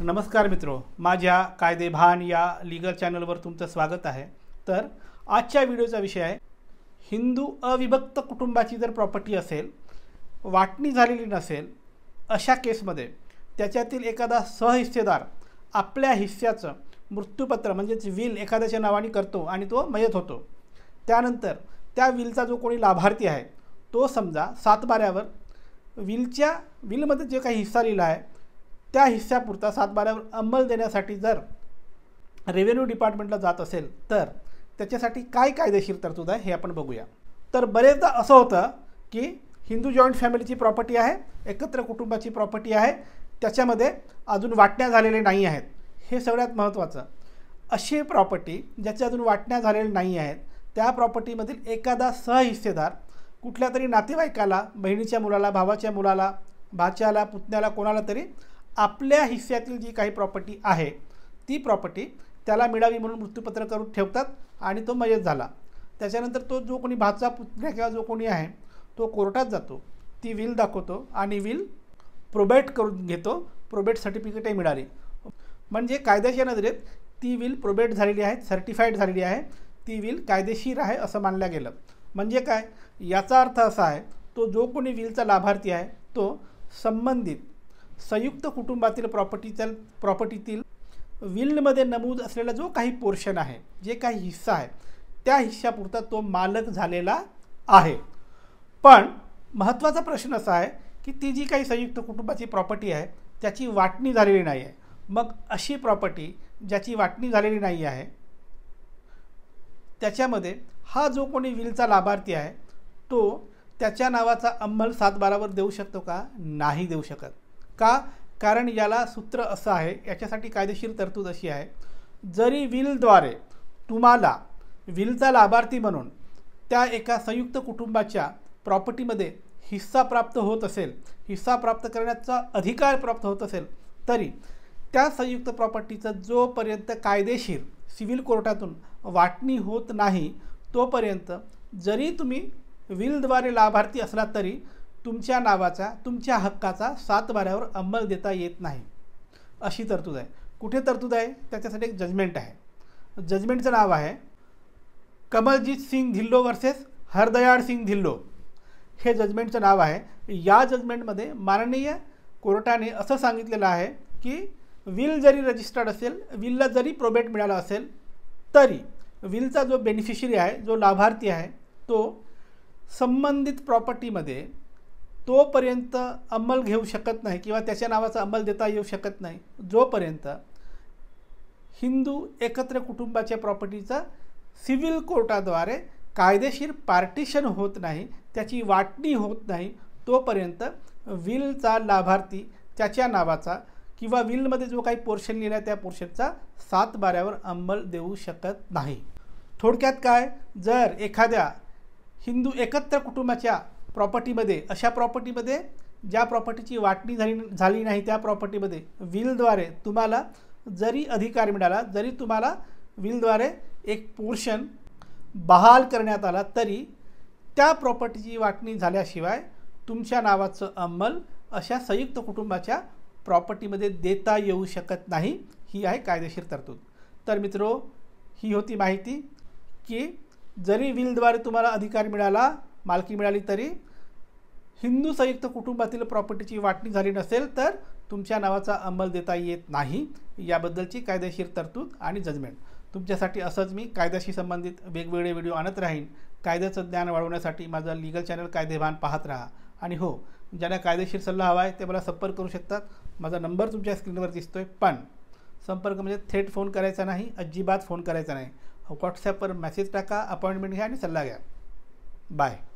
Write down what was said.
नमस्कार मित्रो माझ्या कायदेभान या लीगल चॅनलवर तुमचं स्वागत आहे तर आजच्या व्हिडिओचा विषय आहे हिंदू अविभक्त कुटुंबाची जर प्रॉपर्टी असेल वाटणी झालेली नसेल अशा केसमध्ये त्याच्यातील एखादा सहहिस्सेदार आपल्या हिस्स्याचं मृत्यूपत्र म्हणजेच विल एखाद्याच्या नावाने करतो आणि तो मयत होतो त्यानंतर त्या विलचा जो कोणी लाभार्थी आहे तो समजा सातबाऱ्यावर विलच्या विलमध्ये जे काही हिस्सा लिहिला आहे त्या हिस्सापुरता सातबाऱ्यावर अंमल देण्यासाठी जर रेव्हेन्यू डिपार्टमेंटला जात असेल तर त्याच्यासाठी काय कायदेशीर तरतूद आहे हे आपण बघूया तर बरेचदा असं होतं की हिंदू जॉईंट फॅमिलीची प्रॉपर्टी आहे एकत्र कुटुंबाची प्रॉपर्टी आहे त्याच्यामध्ये अजून वाटण्या झालेल्या नाही आहेत हे सगळ्यात महत्त्वाचं अशी प्रॉपर्टी ज्याच्या अजून वाटण्या झालेल्या नाही आहेत त्या प्रॉपर्टीमधील एखादा सहहिस्सेदार कुठल्या तरी नातेवाईकाला बहिणीच्या मुलाला भावाच्या मुलाला भाच्याला पुतण्याला कोणाला तरी आपल्या हिस्स्यातील जी काही प्रॉपर्टी आहे ती प्रॉपर्टी त्याला मिळावी म्हणून मृत्यूपत्र करून ठेवतात आणि तो मयत झाला त्याच्यानंतर तो जो कोणी भाचा पुतण्या किंवा जो कोणी आहे तो कोर्टात जातो ती विल दाखवतो आणि विल प्रोबेट करून घेतो प्रोबेट सर्टिफिकेटही मिळाली म्हणजे कायदेशीर नजरेत ती विल प्रोबेट झालेली आहे सर्टिफाईड झालेली आहे ती विल कायदेशीर आहे असं मानलं गेलं म्हणजे काय याचा अर्थ असा आहे तो जो कोणी विलचा लाभार्थी आहे तो संबंधित संयुक्त कुटुंबातील प्रॉपर्टीच्या प्रॉपर्टीतील विलमध्ये नमूद असलेला जो काही पोर्शन आहे जे काही हिस्सा आहे त्या हिस्सापुरता तो मालक झालेला आहे पण महत्त्वाचा प्रश्न असा आहे की ती जी काही संयुक्त कुटुंबाची प्रॉपर्टी आहे त्याची वाटणी झालेली नाही आहे मग अशी प्रॉपर्टी ज्याची वाटणी झालेली नाही आहे त्याच्यामध्ये हा जो कोणी विलचा लाभार्थी आहे तो त्याच्या नावाचा अंमल सातबारावर देऊ शकतो का नाही देऊ शकत का कारण याला सूत्र असं आहे याच्यासाठी कायदेशीर तरतूद अशी आहे जरी विलद्वारे तुम्हाला विलचा लाभार्थी म्हणून त्या एका संयुक्त कुटुंबाच्या प्रॉपर्टीमध्ये हिस्सा प्राप्त होत असेल हिस्सा प्राप्त करण्याचा अधिकार प्राप्त होत असेल तरी त्या संयुक्त प्रॉपर्टीचं जोपर्यंत कायदेशीर सिव्हिल कोर्टातून वाटणी होत नाही तोपर्यंत जरी तुम्ही विलद्वारे लाभार्थी असला तरी तुमच्या नावाचा तुमच्या हक्काचा सातबाऱ्यावर अंमल देता येत नाही अशी तरतूद आहे कुठे तरतूद आहे त्याच्यासाठी एक जजमेंट आहे जजमेंटचं नाव आहे कमलजीत सिंग धिल्लो वर्सेस हरदयाळ सिंग धिल्लो हे जजमेंटचं नाव आहे या जजमेंटमध्ये माननीय कोर्टाने असं सांगितलेलं आहे की विल जरी रजिस्टर्ड असेल विलला जरी प्रोबेट मिळाला असेल तरी विलचा जो बेनिफिशरी आहे जो लाभार्थी आहे तो संबंधित प्रॉपर्टीमध्ये तोपर्यंत अंमल घेऊ शकत नाही किंवा त्याच्या नावाचा अंमल देता येऊ शकत नाही जोपर्यंत हिंदू एकत्र कुटुंबाच्या प्रॉपर्टीचा सिव्हिल कोर्टाद्वारे कायदेशीर पार्टिशन होत नाही त्याची वाटणी होत नाही तोपर्यंत विलचा लाभार्थी त्याच्या नावाचा किंवा विलमध्ये जो काही पोर्शन लिहिला त्या पोर्शनचा सात बाऱ्यावर अंमल देऊ शकत नाही थोडक्यात काय जर एखाद्या हिंदू एकत्र कुटुंबाच्या प्रॉपर्टीमध्ये अशा प्रॉपर्टीमध्ये ज्या प्रॉपर्टीची वाटणी झाली झाली नाही त्या प्रॉपर्टीमध्ये विलद्वारे तुम्हाला जरी अधिकार मिळाला जरी तुम्हाला विलद्वारे एक पोर्शन बहाल करण्यात आला तरी त्या प्रॉपर्टीची वाटणी झाल्याशिवाय तुमच्या नावाचं अंमल अशा संयुक्त कुटुंबाच्या प्रॉपर्टीमध्ये देता येऊ शकत नाही ही आहे कायदेशीर तरतूद तर मित्रो ही होती माहिती की जरी विलद्वारे तुम्हाला अधिकार मिळाला मालकी मिळाली तरी हिंदू संयुक्त कुटुंबातील प्रॉपर्टीची वाटणी झाली नसेल तर तुमच्या नावाचा अंमल देता येत नाही याबद्दलची कायदेशीर तरतूद आणि जजमेंट तुमच्यासाठी असंच मी कायद्याशी संबंधित वेगवेगळे व्हिडिओ आणत राहीन कायद्याचं ज्ञान वाढवण्यासाठी माझं लिगल चॅनल कायदेभान पाहत राहा आणि हो ज्यांना कायदेशीर सल्ला हवा आहे ते मला संपर्क करू शकतात माझा नंबर तुमच्या स्क्रीनवर दिसतो आहे पण संपर्क म्हणजे थेट फोन करायचा नाही अजिबात फोन करायचा नाही व्हॉट्सॲपवर मेसेज टाका अपॉइंटमेंट घ्या आणि सल्ला घ्या बाय